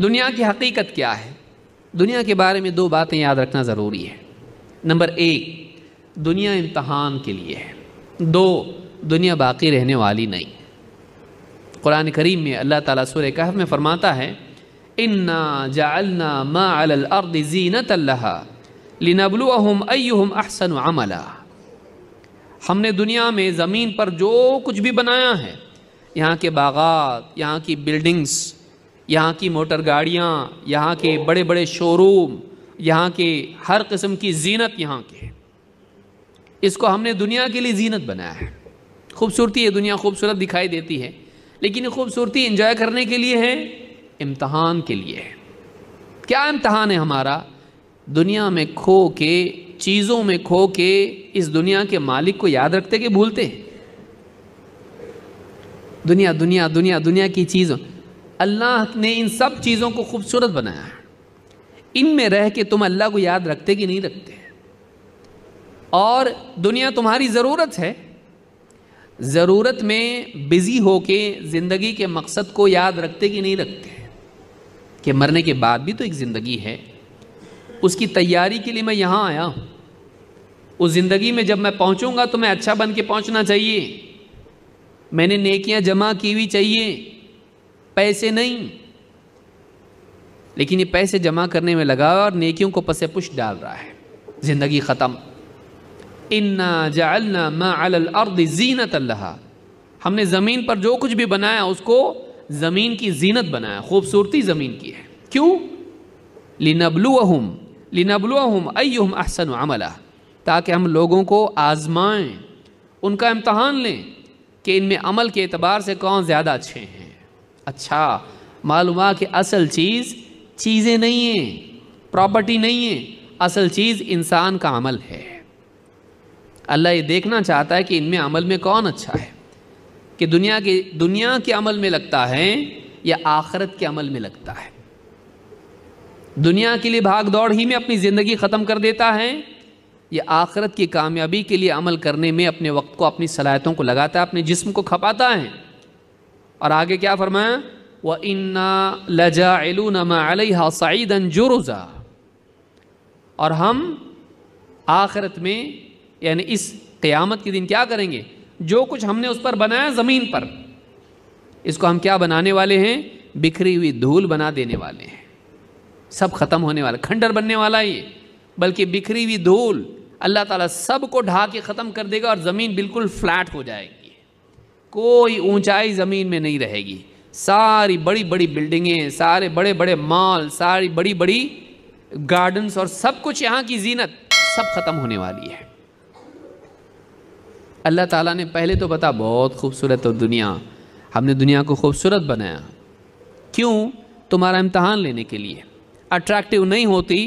दुनिया की हकीकत क्या है दुनिया के बारे में दो बातें याद रखना ज़रूरी है नंबर एक दुनिया इम्तहान के लिए है दो दुनिया बाकी रहने वाली नहीं कुरान करीम में अल्लाह ताला सूर्य कहफ में फरमाता है इन्ना जालना अर्द जीनत लिनबलुहम अयुम अहसन अमला हमने दुनिया में ज़मीन पर जो कुछ भी बनाया है यहाँ के बागात यहाँ की बिल्डिंग्स यहाँ की मोटर गाड़ियाँ यहाँ के बड़े बड़े शोरूम यहाँ के हर किस्म की जीनत यहाँ के इसको हमने दुनिया के लिए जीनत बनाया है खूबसूरती ये दुनिया खूबसूरत दिखाई देती है लेकिन ये खूबसूरती इंजॉय करने के लिए है इम्तहान के लिए है क्या इम्तहान है हमारा दुनिया में खो के चीज़ों में खो के इस दुनिया के मालिक को याद रखते कि भूलते हैं दुनिया दुनिया दुनिया दुनिया की चीज़ों अल्लाह ने इन सब चीज़ों को खूबसूरत बनाया है इन में रह के तुम अल्लाह को याद रखते कि नहीं रखते और दुनिया तुम्हारी ज़रूरत है ज़रूरत में बिज़ी हो के ज़िंदगी के मकसद को याद रखते कि नहीं रखते कि मरने के बाद भी तो एक ज़िंदगी है उसकी तैयारी के लिए मैं यहाँ आया हूँ उस ज़िंदगी में जब मैं पहुँचूँगा तो मैं अच्छा बन के पहुँचना चाहिए मैंने नेकियाँ जमा की हुई चाहिए पैसे नहीं लेकिन ये पैसे जमा करने में लगा और नेकियों को पसे पुश डाल रहा है ज़िंदगी ख़त्म इन्ना जालना जीनत अल्लाह हमने ज़मीन पर जो कुछ भी बनाया उसको ज़मीन की जीनत बनाया खूबसूरती ज़मीन की है क्यों लिनबलूहम लिनबलूहम अयुम अहसन अमला ताकि हम लोगों को आज़माएं उनका इम्तहान लें कि इनमें अमल के एतबार से कौन ज़्यादा अच्छे हैं अच्छा मालूम कि असल चीज़ चीज़ें नहीं हैं प्रॉपर्टी नहीं है असल चीज़ इंसान का अमल है अल्लाह ये देखना चाहता है कि इनमें अमल में कौन अच्छा है कि दुनिया के दुनिया के अमल में लगता है या आखरत के अमल में लगता है दुनिया के लिए भाग दौड़ ही में अपनी ज़िंदगी ख़त्म कर देता है या आखरत की कामयाबी के लिए अमल करने में अपने वक्त को अपनी सलाहतों को लगाता है अपने जिस्म को खपाता है और आगे क्या फरमाया व इन्ना लजाइलूनमा अलहा सईदन जुरुजा और हम आखिरत में यानी इस क़यामत के दिन क्या करेंगे जो कुछ हमने उस पर बनाया ज़मीन पर इसको हम क्या बनाने वाले हैं बिखरी हुई धूल बना देने वाले हैं सब ख़त्म होने वाला खंडर बनने वाला ये बल्कि बिखरी हुई धूल अल्लाह ताला सब को ढा के ख़त्म कर देगा और ज़मीन बिल्कुल फ्लैट हो जाएगी कोई ऊंचाई ज़मीन में नहीं रहेगी सारी बड़ी बड़ी बिल्डिंगें सारे बड़े बड़े मॉल सारी बड़ी बड़ी गार्डन्स और सब कुछ यहाँ की जीनत सब ख़त्म होने वाली है अल्लाह ताला ने पहले तो बता बहुत खूबसूरत और तो दुनिया हमने दुनिया को खूबसूरत बनाया क्यों तुम्हारा इम्तहान लेने के लिए अट्रैक्टिव नहीं होती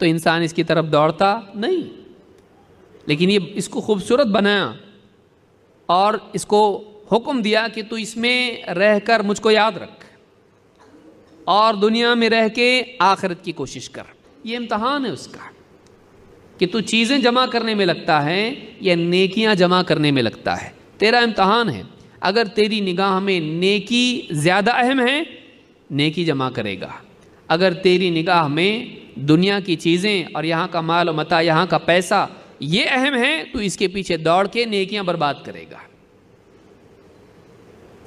तो इंसान इसकी तरफ दौड़ता नहीं लेकिन ये इसको खूबसूरत बनाया और इसको हुक्म दिया कि तू इसमें रहकर मुझको याद रख और दुनिया में रह के आखिरत की कोशिश कर ये इम्तहान है उसका कि तू चीज़ें जमा करने में लगता है या नेकियां जमा करने में लगता है तेरा इम्तहान है अगर तेरी निगाह में नेकी ज़्यादा अहम है नेकी जमा करेगा अगर तेरी निगाह में दुनिया की चीज़ें और यहाँ का माल मता यहाँ का पैसा ये अहम है तो इसके पीछे दौड़ के नेकियां बर्बाद करेगा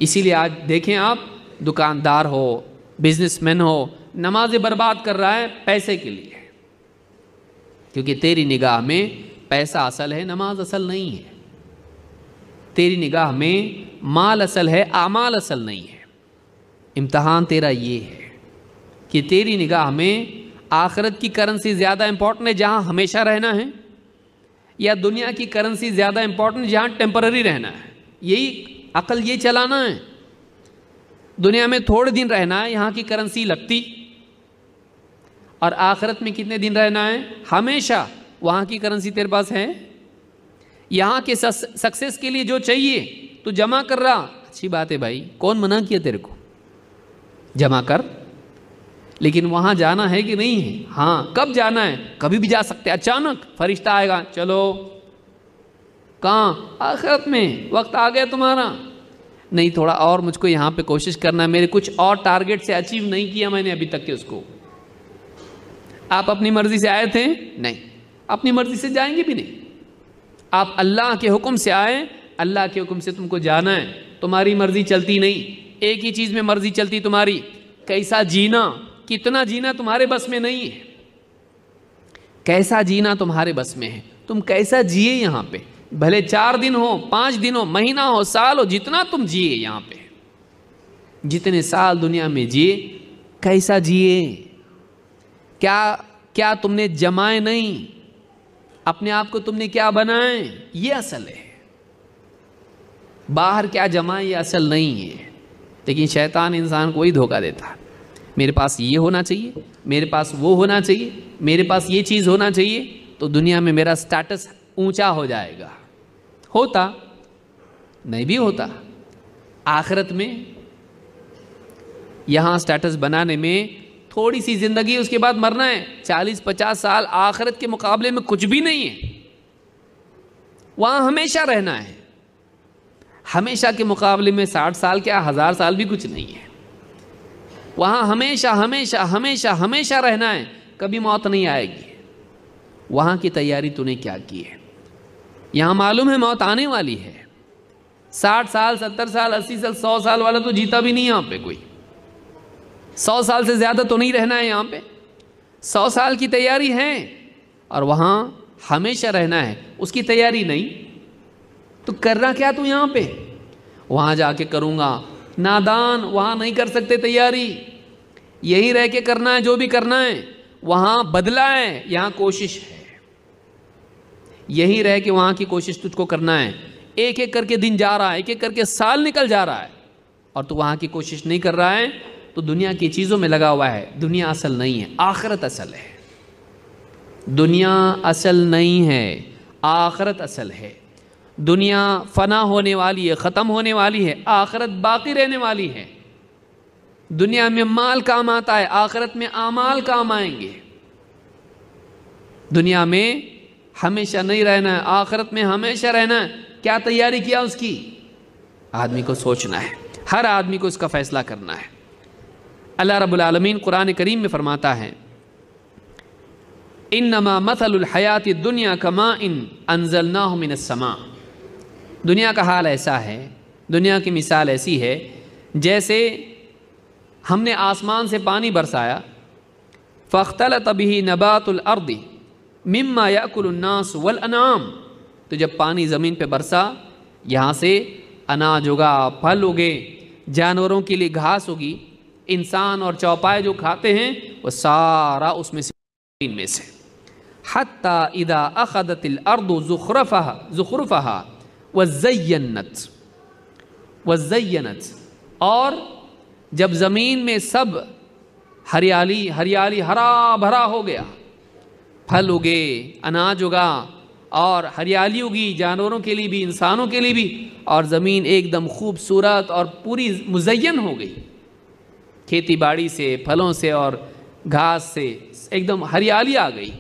इसीलिए आज देखें आप दुकानदार हो बिजनेसमैन हो नमाजें बर्बाद कर रहा है पैसे के लिए क्योंकि तेरी निगाह में पैसा असल है नमाज असल नहीं है तेरी निगाह में माल असल है आमाल असल नहीं है इम्तहान तेरा ये है कि तेरी निगाह में आखरत की करेंसी ज़्यादा इम्पोर्टेंट है जहाँ हमेशा रहना है या दुनिया की करेंसी ज़्यादा इम्पोर्टेंट जहाँ टेम्पररी रहना है यही अकल ये चलाना है दुनिया में थोड़े दिन रहना है यहाँ की करेंसी लगती और आखिरत में कितने दिन रहना है हमेशा वहाँ की करेंसी तेरे पास है यहाँ के सक्सेस के लिए जो चाहिए तो जमा कर रहा अच्छी बात है भाई कौन मना किया तेरे को जमा कर लेकिन वहाँ जाना है कि नहीं है हाँ कब जाना है कभी भी जा सकते अचानक फरिश्ता आएगा चलो कहाँ आखिरत में वक्त आ गया तुम्हारा नहीं थोड़ा और मुझको यहाँ पे कोशिश करना है मेरे कुछ और टारगेट से अचीव नहीं किया मैंने अभी तक के उसको आप अपनी मर्ज़ी से आए थे नहीं अपनी मर्ज़ी से जाएंगे भी नहीं आप अल्लाह के हुक्म से आए अल्लाह के हुक्म से तुमको जाना है तुम्हारी मर्ज़ी चलती नहीं एक ही चीज़ में मर्ज़ी चलती तुम्हारी कैसा जीना कितना जीना तुम्हारे बस में नहीं है कैसा जीना तुम्हारे बस में है तुम कैसा जिए यहाँ पे भले चार दिन हो पांच दिन हो महीना हो साल हो जितना तुम जिए यहां पे जितने साल दुनिया में जिए कैसा जिए क्या क्या तुमने जमाए नहीं अपने आप को तुमने क्या बनाए ये असल है बाहर क्या जमाए ये असल नहीं है लेकिन शैतान इंसान को ही धोखा देता मेरे पास ये होना चाहिए मेरे पास वो होना चाहिए मेरे पास ये चीज़ होना चाहिए तो दुनिया में मेरा स्टेटस ऊंचा हो जाएगा होता नहीं भी होता आखिरत में यहाँ स्टेटस बनाने में थोड़ी सी ज़िंदगी उसके बाद मरना है चालीस पचास साल आखिरत के मुकाबले में कुछ भी नहीं है वहां हमेशा रहना है हमेशा के मुकाबले में साठ साल क्या हज़ार साल भी कुछ नहीं है वहाँ हमेशा हमेशा हमेशा हमेशा रहना है कभी मौत नहीं आएगी वहाँ की तैयारी तूने क्या की है यहाँ मालूम है मौत आने वाली है साठ साल सत्तर साल अस्सी साल सौ साल वाला तो जीता भी नहीं यहाँ पे कोई सौ साल से ज़्यादा तो नहीं रहना है यहाँ पे सौ साल की तैयारी है और वहाँ हमेशा रहना है उसकी तैयारी नहीं तो करना क्या तू यहाँ पे वहाँ जाके करूँगा नादान वहाँ नहीं कर सकते तैयारी यहीं रह के करना है जो भी करना है वहाँ बदला है यहाँ कोशिश है यही रह के वहाँ की कोशिश तुझको करना है एक एक करके दिन जा रहा है एक एक करके साल निकल जा रहा है और तू वहाँ की कोशिश नहीं कर रहा है तो दुनिया की चीज़ों में लगा हुआ है दुनिया असल नहीं है आखरत असल है दुनिया असल नहीं है आखरत असल है दुनिया फना होने वाली है ख़त्म होने वाली है आखरत बाकी रहने वाली है दुनिया में माल काम आता है आखरत में आमाल काम आएंगे दुनिया में हमेशा नहीं रहना है आखिरत में हमेशा रहना है क्या तैयारी किया उसकी आदमी को सोचना है हर आदमी को इसका फ़ैसला करना है अल्लाह रबालमीन कुरान करीम में फ़रमाता है इन नमा मसलहयात दुनिया कमा इन अनजल अनजलना समा दुनिया का हाल ऐसा है दुनिया की मिसाल ऐसी है जैसे हमने आसमान से पानी बरसाया फ़ख्तल तभी नबातुल अर्दी मिम्मा याकुलन्नास वल अनाम तो जब पानी ज़मीन पे बरसा यहाँ से अनाज होगा फल उगे जानवरों के लिए घास होगी इंसान और चौपाए जो खाते हैं वो सारा उसमें से में से हती इदा अखदतिल अर्द ज़ुखरफ़ा ज़ुखरफ़ा वज़यनत वज़यनत और जब ज़मीन में सब हरियाली हरियाली हरा भरा हो गया फल उगे अनाज उगा और हरियाली उगी जानवरों के लिए भी इंसानों के लिए भी और ज़मीन एकदम खूबसूरत और पूरी मुजयन हो गई खेती बाड़ी से फलों से और घास से एकदम हरियाली आ गई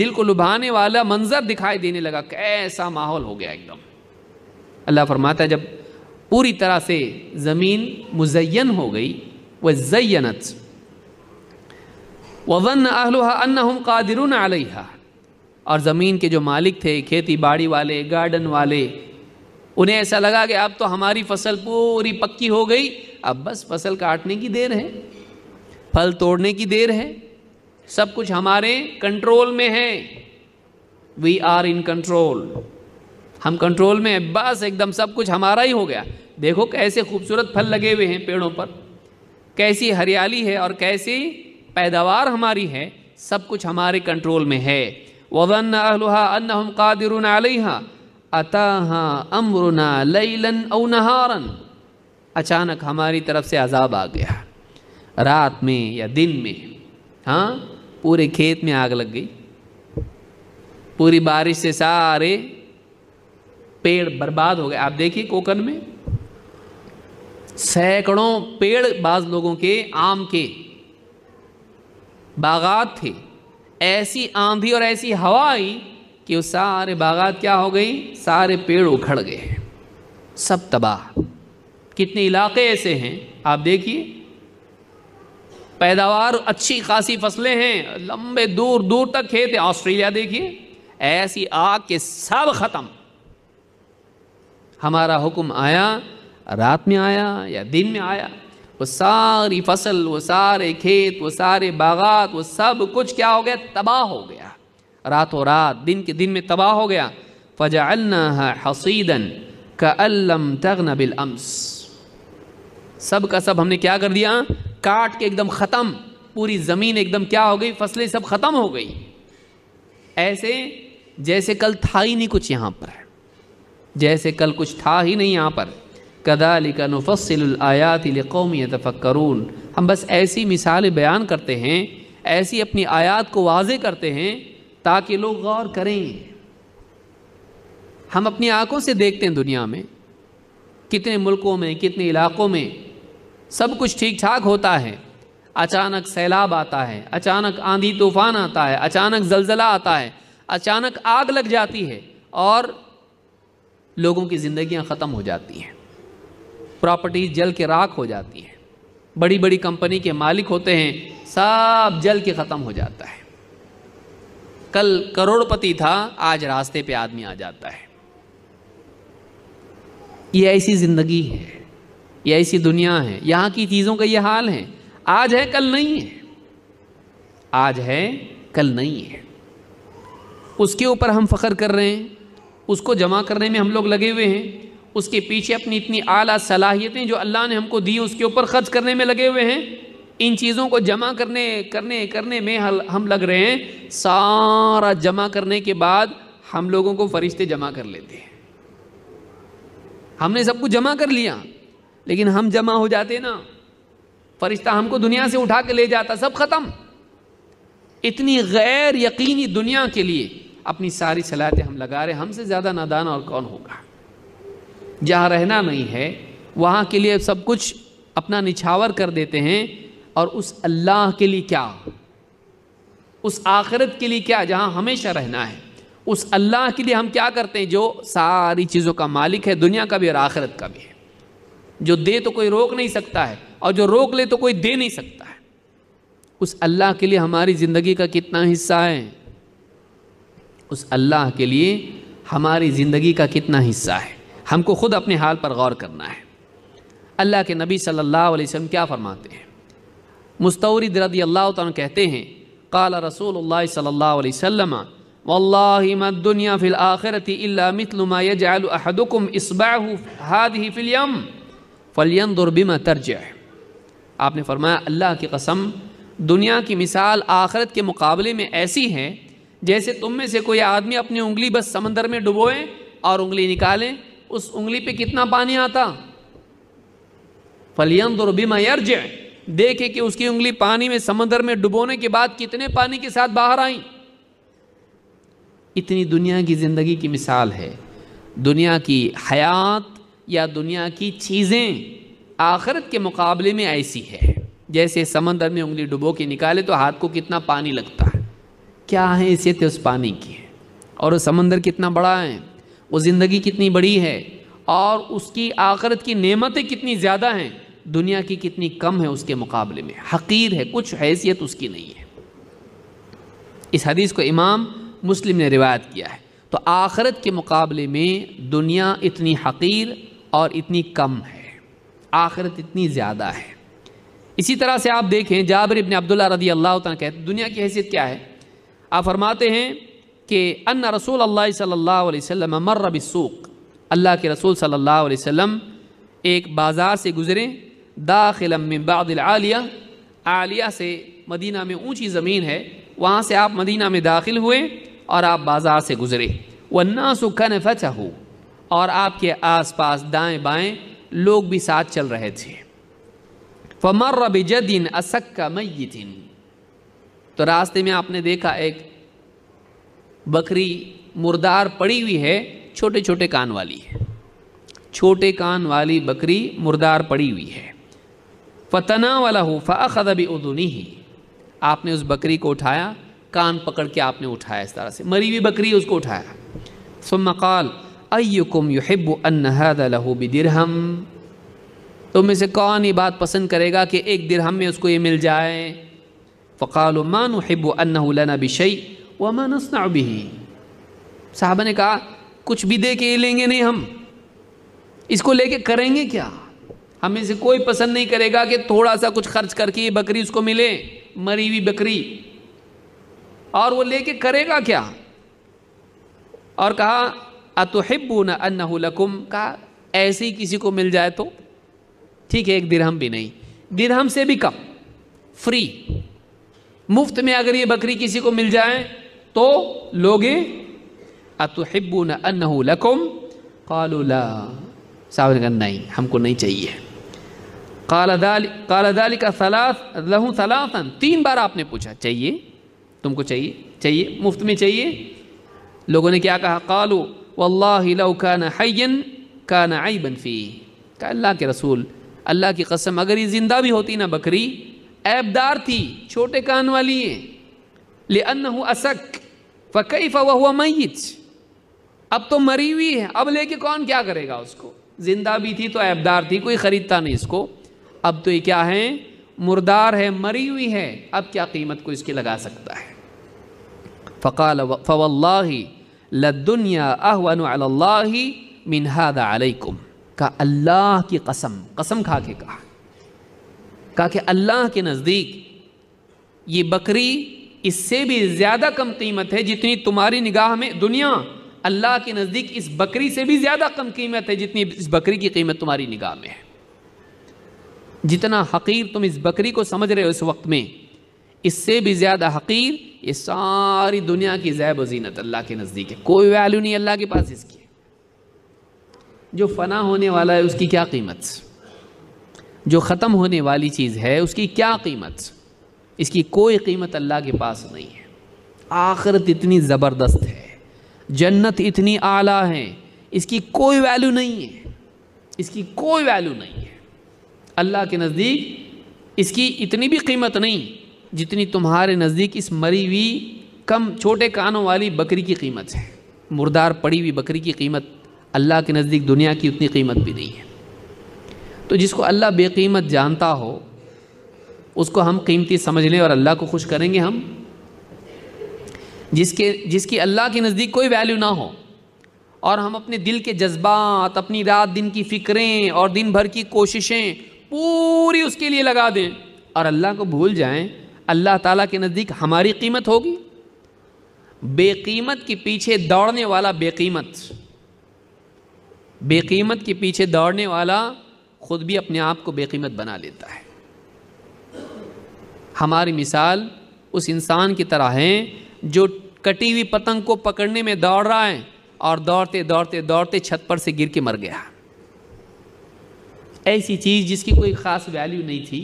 दिल को लुभाने वाला मंजर दिखाई देने लगा कैसा माहौल हो गया एकदम अल्लाह फरमाता है जब पूरी तरह से ज़मीन मुजयन हो गई वह जयनत वन आहलुहा अन्नहुम कादिरून और ज़मीन के जो मालिक थे खेती बाड़ी वाले गार्डन वाले उन्हें ऐसा लगा कि अब तो हमारी फसल पूरी पक्की हो गई अब बस फसल काटने की देर है फल तोड़ने की देर है सब कुछ हमारे कंट्रोल में है वी आर इन कंट्रोल हम कंट्रोल में है बस एकदम सब कुछ हमारा ही हो गया देखो कैसे खूबसूरत फल लगे हुए हैं पेड़ों पर कैसी हरियाली है और कैसी पैदावार हमारी है सब कुछ हमारे कंट्रोल में है वजन अमरुना नहारन अचानक हमारी तरफ से अजाब आ गया रात में या दिन में हाँ पूरे खेत में आग लग गई पूरी बारिश से सारे पेड़ बर्बाद हो गए आप देखिए कोकन में सैकड़ों पेड़ बाज लोगों के आम के बागात थे ऐसी आंधी और ऐसी हवा आई कि वो सारे बागात क्या हो गई सारे पेड़ उखड़ गए सब तबाह कितने इलाके ऐसे हैं आप देखिए पैदावार अच्छी खासी फसलें हैं लंबे दूर दूर तक खेत है ऑस्ट्रेलिया देखिए ऐसी आग के सब ख़त्म हमारा हुक्म आया रात में आया या दिन में आया वो सारी फसल वो सारे खेत वो सारे बागात वो सब कुछ क्या हो गया तबाह हो गया रातों रात दिन के दिन में तबाह हो गया फजा हसीदन का अल्लम नबिल अम्स सब का सब हमने क्या कर दिया काट के एकदम ख़त्म पूरी ज़मीन एकदम क्या हो गई फसलें सब ख़त्म हो गई ऐसे जैसे कल था ही नहीं कुछ यहाँ पर जैसे कल कुछ था ही नहीं यहाँ पर कदालिका नफ़सलायात कौम तफ़क्रून हम बस ऐसी मिसाल बयान करते हैं ऐसी अपनी आयात को वाज करते हैं ताकि लोग गौर करें हम अपनी आँखों से देखते हैं दुनिया में कितने मुल्कों में कितने इलाक़ों में सब कुछ ठीक ठाक होता है अचानक सैलाब आता है अचानक आंधी तूफान आता है अचानक जलजला आता है अचानक आग लग जाती है और लोगों की ज़िंदगियां ख़त्म हो जाती हैं प्रॉपर्टी जल के राख हो जाती है बड़ी बड़ी कंपनी के मालिक होते हैं सब जल के ख़त्म हो जाता है कल करोड़पति था आज रास्ते पे आदमी आ जाता है ये ऐसी ज़िंदगी है ये ऐसी दुनिया है यहाँ की चीज़ों का ये हाल है आज है कल नहीं है आज है कल नहीं है उसके ऊपर हम फ़ख्र कर रहे हैं उसको जमा करने में हम लोग लगे हुए हैं उसके पीछे अपनी इतनी आला सलाहियतें जो अल्लाह ने हमको दी उसके ऊपर खर्च करने में लगे हुए हैं इन चीज़ों को जमा करने करने करने में हम लग रहे हैं सारा जमा करने के बाद हम लोगों को फरिश्ते जमा कर लेते हैं हमने सब कुछ जमा कर लिया लेकिन हम जमा हो जाते ना फरिश्ता हमको दुनिया से उठा के ले जाता सब ख़त्म इतनी गैर यकीनी दुनिया के लिए अपनी सारी सलाहतें हम लगा रहे हमसे ज़्यादा नादान और कौन होगा जहाँ रहना नहीं है वहाँ के लिए सब कुछ अपना निछावर कर देते हैं और उस अल्लाह के लिए क्या उस आखिरत के लिए क्या जहाँ हमेशा रहना है उस अल्लाह के लिए हम क्या करते हैं जो सारी चीज़ों का मालिक है दुनिया का भी और आखिरत का भी है जो दे तो कोई रोक नहीं सकता है और जो रोक ले तो कोई दे नहीं सकता है उस अल्लाह के लिए हमारी ज़िंदगी का कितना हिस्सा है उस अल्लाह के लिए हमारी ज़िंदगी का कितना हिस्सा है हमको ख़ुद अपने हाल पर गौर करना है अल्लाह के नबी सल्लल्लाहु अलैहि वसल्लम क्या फ़रमाते हैं मुस्तौरी रदी अल्लाह तन कहते हैं काला रसूल सल्ला वसम वल्लामदुनिया फ़िल आखिरत मितलमा इसबाह हाद फ़िलयम फ़लियन दुरबिमा तर्ज आपने फरमाया अल्लाह की कसम दुनिया की मिसाल आखरत के मुकाबले में ऐसी है जैसे तुम में से कोई आदमी अपनी उंगली बस समंदर में डुबोएं और उंगली निकालें उस उंगली पे कितना पानी आता फलियम दुर्भिमा यर्ज देखे कि उसकी उंगली पानी में समंदर में डुबोने के बाद कितने पानी के साथ बाहर आई इतनी दुनिया की ज़िंदगी की मिसाल है दुनिया की हयात या दुनिया की चीज़ें आखरत के मुकाबले में ऐसी है जैसे समंदर में उंगली डुबो के निकाले तो हाथ को कितना पानी लगता है क्या है हैसियत उस पानी की और समंदर कितना बड़ा है वो ज़िंदगी कितनी बड़ी है और उसकी आखरत की नेमतें कितनी ज़्यादा हैं दुनिया की कितनी कम है उसके मुकाबले में हकीर है कुछ हैसियत उसकी नहीं है इस हदीस को इमाम मुस्लिम ने रिवायत किया है तो आखरत के मुकाबले में दुनिया इतनी हकीर और इतनी कम है आखरत इतनी ज़्यादा है इसी तरह से आप देखें जाबिर इबन अब्दुल्ला रदी अल्लाह कहते दुनिया की हैसियत क्या है आप फरमाते हैं कि अन रसूल अल्लाह सल्लल्लाहु अलैहि वसल्लम मर्र अल्लाह के रसूल सल्लल्लाहु अलैहि वसल्लम एक बाज़ार से गुज़रे दाखिल आलिया आलिया से मदीना में ऊंची ज़मीन है वहाँ से आप मदीना में दाखिल हुए और आप बाज़ार से गुज़रे वन्ना सुखन फचा और आपके आस पास दाएँ बाएँ लोग भी साथ चल रहे थे फमर बिजदिन असक्का का मयतिन तो रास्ते में आपने देखा एक बकरी मुर्दार पड़ी हुई है छोटे छोटे कान वाली है छोटे कान वाली बकरी मुर्दार पड़ी हुई है फतना वाला हो फ़ाखदबी उदुनी ही आपने उस बकरी को उठाया कान पकड़ के आपने उठाया इस तरह से मरी हुई बकरी उसको उठाया सुमकाल अयुकुम युहिब अनहदलहू बिदिरहम तो तुम इसे कौन ये बात पसंद करेगा कि एक दिरहम में उसको ये मिल जाए फ़काल मानुहिब अनहू बिशई वमा नसना भी साहबा ने कहा कुछ भी दे के ये लेंगे नहीं हम इसको लेके करेंगे क्या हमें से कोई पसंद नहीं करेगा कि थोड़ा सा कुछ खर्च करके ये बकरी उसको मिले मरी हुई बकरी और वो लेके करेगा क्या और कहा अतुहिब्बू न अन्नकुम कहा ऐसे ही किसी को मिल जाए तो ठीक है एक दिरहम भी नहीं दिरहम से भी कम फ्री मुफ्त में अगर ये बकरी किसी को मिल जाए तो लोगे अतुहिब्बून अन्नहु लकुम कालूला साहब ने कहा नहीं हमको नहीं चाहिए कालादाली का सलाह लहू सलासन तीन बार आपने पूछा चाहिए तुमको चाहिए चाहिए मुफ्त में चाहिए लोगों ने क्या कहा कालू का कान हयन ना आई बनफी का अल्लाह के रसूल अल्लाह की कसम अगर ये ज़िंदा भी होती ना बकरी ऐबदार थी छोटे कान वाली है ले अन्न असक फ़कईफ़ हुआ मईत अब तो मरी हुई है अब लेके कौन क्या करेगा उसको ज़िंदा भी थी तो ऐबदार थी कोई ख़रीदता नहीं इसको अब तो ये क्या है मुर्दार है मरी हुई है अब क्या कीमत को इसकी लगा सकता है फ़काल फ़वल्ला लदुनिया अहवनल्ला मिनहाद का अल्लाह की कसम कसम खा के कहा कि अल्लाह के नज़दीक ये बकरी इससे भी ज़्यादा कम कीमत है जितनी तुम्हारी निगाह में दुनिया अल्लाह के नज़दीक इस बकरी से भी ज़्यादा कम कीमत है जितनी इस बकरी की कीमत तुम्हारी निगाह में है जितना हकीर तुम इस बकरी को समझ रहे हो इस वक्त में इससे भी ज़्यादा हकीर ये सारी दुनिया की जैब जीनत अल्लाह के नज़दीक है कोई वैल्यू नहीं अल्लाह के पास इसकी जो फना होने वाला है उसकी क्या कीमत जो ख़त्म होने वाली चीज़ है उसकी क्या कीमत इसकी कोई कीमत अल्लाह के पास नहीं है आखिरत इतनी ज़बरदस्त है जन्नत इतनी आला है इसकी कोई वैल्यू नहीं है इसकी कोई वैल्यू नहीं है अल्लाह के नज़दीक इसकी इतनी भी कीमत नहीं जितनी तुम्हारे नज़दीक इस मरी हुई कम छोटे कानों वाली बकरी की कीमत है मुर्दार पड़ी हुई बकरी की कीमत अल्लाह के नज़दीक दुनिया की उतनी कीमत भी नहीं है तो जिसको अल्लाह बेकीमत जानता हो उसको हम कीमती समझ लें और अल्लाह को खुश करेंगे हम जिसके जिसकी अल्लाह के नज़दीक कोई वैल्यू ना हो और हम अपने दिल के जज्बात अपनी रात दिन की फ़िक्रें और दिन भर की कोशिशें पूरी उसके लिए लगा दें और अल्लाह को भूल जाएं अल्लाह ताला के नज़दीक हमारी कीमत होगी बेकीमत के पीछे दौड़ने वाला बेकीमत बेकीमत के पीछे दौड़ने वाला ख़ुद भी अपने आप को बेकीमत बना लेता है हमारी मिसाल उस इंसान की तरह है जो कटी हुई पतंग को पकड़ने में दौड़ रहा है और दौड़ते दौड़ते दौड़ते छत पर से गिर के मर गया ऐसी चीज़ जिसकी कोई ख़ास वैल्यू नहीं थी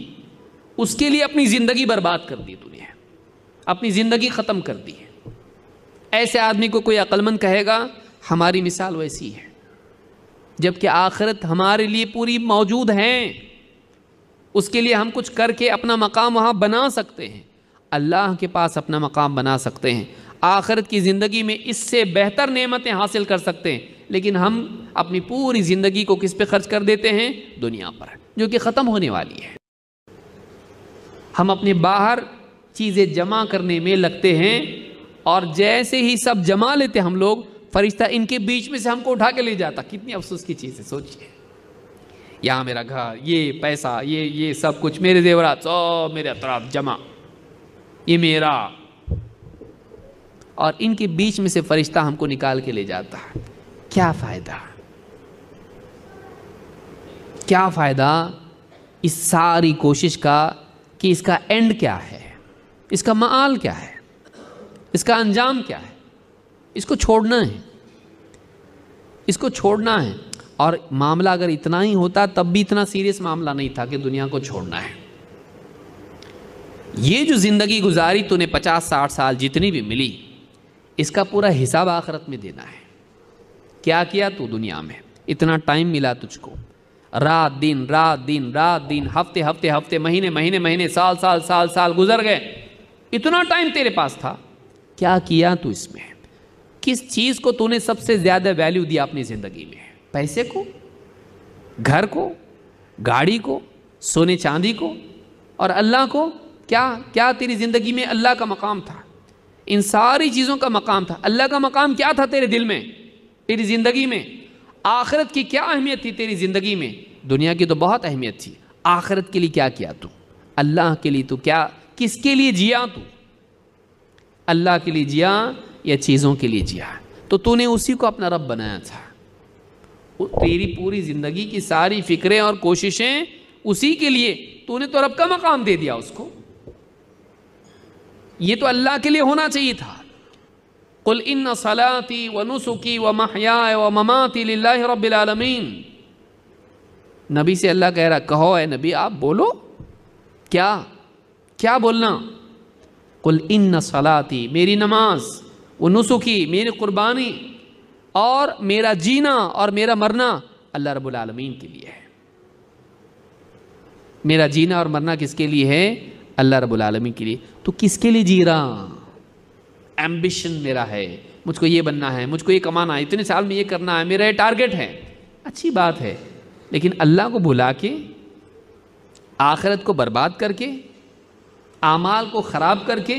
उसके लिए अपनी ज़िंदगी बर्बाद कर दी तूने अपनी ज़िंदगी ख़त्म कर दी है ऐसे आदमी को कोई अक्लमंद कहेगा हमारी मिसाल वैसी है जबकि आखिरत हमारे लिए पूरी मौजूद हैं उसके लिए हम कुछ करके अपना मकाम वहाँ बना सकते हैं अल्लाह के पास अपना मकाम बना सकते हैं आखिरत की ज़िंदगी में इससे बेहतर नेमतें हासिल कर सकते हैं लेकिन हम अपनी पूरी ज़िंदगी को किस पे खर्च कर देते हैं दुनिया पर जो कि ख़त्म होने वाली है हम अपने बाहर चीज़ें जमा करने में लगते हैं और जैसे ही सब जमा लेते हम लोग फरिश्ता इनके बीच में से हमको उठा के ले जाता कितनी अफसोस की चीज़ है सोचिए यहाँ मेरा घर ये पैसा ये ये सब कुछ मेरे जेवरात सब मेरे अतराफ जमा ये मेरा और इनके बीच में से फरिश्ता हमको निकाल के ले जाता है क्या फ़ायदा क्या फ़ायदा इस सारी कोशिश का कि इसका एंड क्या है इसका माल क्या है इसका अंजाम क्या है इसको छोड़ना है इसको छोड़ना है और मामला अगर इतना ही होता तब भी इतना सीरियस मामला नहीं था कि दुनिया को छोड़ना है ये जो ज़िंदगी गुजारी तूने पचास साठ साल जितनी भी मिली इसका पूरा हिसाब आखरत में देना है क्या किया तू दुनिया में इतना टाइम मिला तुझको रात दिन रात दिन रात दिन हफ्ते हफ्ते हफ्ते महीने महीने महीने साल साल साल साल गुजर गए इतना टाइम तेरे पास था क्या किया तू इसमें किस चीज़ को तूने सबसे ज़्यादा वैल्यू दिया अपनी ज़िंदगी में पैसे को घर को गाड़ी को सोने चांदी को और अल्लाह को क्या क्या तेरी ज़िंदगी में अल्लाह का मकाम था इन सारी चीज़ों का मकाम था अल्लाह का मकाम क्या था तेरे दिल में तेरी ज़िंदगी में आखिरत की क्या अहमियत थी तेरी ज़िंदगी में दुनिया की तो बहुत अहमियत थी आखिरत के लिए क्या किया तू अल्लाह के लिए तो क्या किसके लिए जिया तू अल्लाह के लिए जिया या चीज़ों के लिए जिया तो तूने उसी को अपना रब बनाया था तेरी पूरी ज़िंदगी की सारी फिक्रें और कोशिशें उसी के लिए तूने तो रब का मकाम दे दिया उसको ये तो अल्लाह के लिए होना चाहिए था कुल इन सलाती व नुसुकी व महया व ममाती रबालमीन नबी से अल्लाह कह रहा कहो है नबी आप बोलो क्या क्या बोलना कुल इन सलाती मेरी नमाज व नुसुकी मेरी कुर्बानी और मेरा जीना और मेरा मरना अल्लाह रब्बुल आलमीन के लिए है मेरा जीना और मरना किसके लिए है अल्लाह रब्बुल आलमीन के लिए तो किसके लिए जी रहा एम्बिशन मेरा है मुझको ये बनना है मुझको ये कमाना है इतने साल में ये करना है मेरा ये टारगेट है अच्छी बात है लेकिन अल्लाह को भुला के आखिरत को बर्बाद करके आमाल को ख़राब करके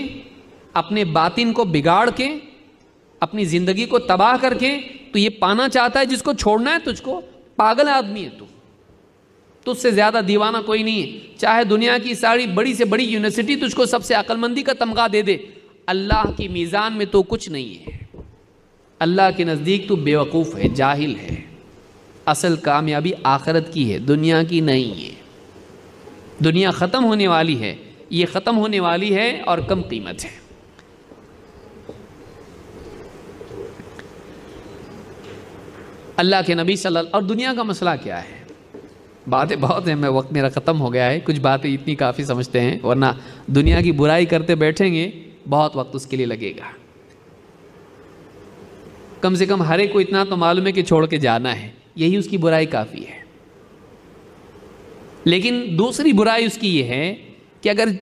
अपने बातिन को बिगाड़ के अपनी जिंदगी को तबाह करके तो ये पाना चाहता है जिसको छोड़ना है तुझको पागल आदमी है तू तुझसे ज़्यादा दीवाना कोई नहीं है चाहे दुनिया की सारी बड़ी से बड़ी यूनिवर्सिटी तुझको सबसे अक्लमंदी का तमगा दे दे अल्लाह की मीज़ान में तो कुछ नहीं है अल्लाह के नज़दीक तो बेवकूफ़ है जाहिल है असल कामयाबी आखरत की है दुनिया की नहीं है दुनिया ख़त्म होने वाली है ये ख़त्म होने वाली है और कम कीमत है अल्लाह के नबी सल और दुनिया का मसला क्या है बातें बहुत हैं मैं वक्त मेरा ख़त्म हो गया है कुछ बातें इतनी काफ़ी समझते हैं वरना दुनिया की बुराई करते बैठेंगे बहुत वक्त उसके लिए लगेगा कम से कम हर एक को इतना तो मालूम है कि छोड़ के जाना है यही उसकी बुराई काफ़ी है लेकिन दूसरी बुराई उसकी ये है कि अगर